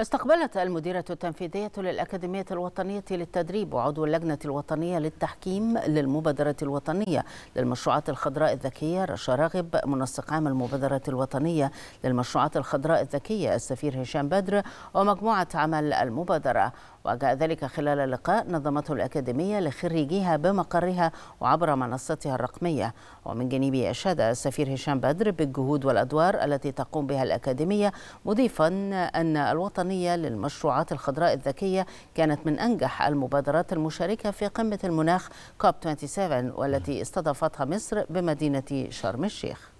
استقبلت المديرة التنفيذية للأكاديمية الوطنية للتدريب وعضو اللجنة الوطنية للتحكيم للمبادرة الوطنية للمشروعات الخضراء الذكية رشا راغب منسق عام المبادرة الوطنية للمشروعات الخضراء الذكية السفير هشام بدر ومجموعة عمل المبادرة وجاء ذلك خلال لقاء نظمته الأكاديمية لخريجيها بمقرها وعبر منصتها الرقمية ومن جانبه أشاد السفير هشام بدر بالجهود والأدوار التي تقوم بها الأكاديمية مضيفا أن الوطنية للمشروعات الخضراء الذكية كانت من أنجح المبادرات المشاركة في قمة المناخ كوب 27 والتي استضافتها مصر بمدينة شرم الشيخ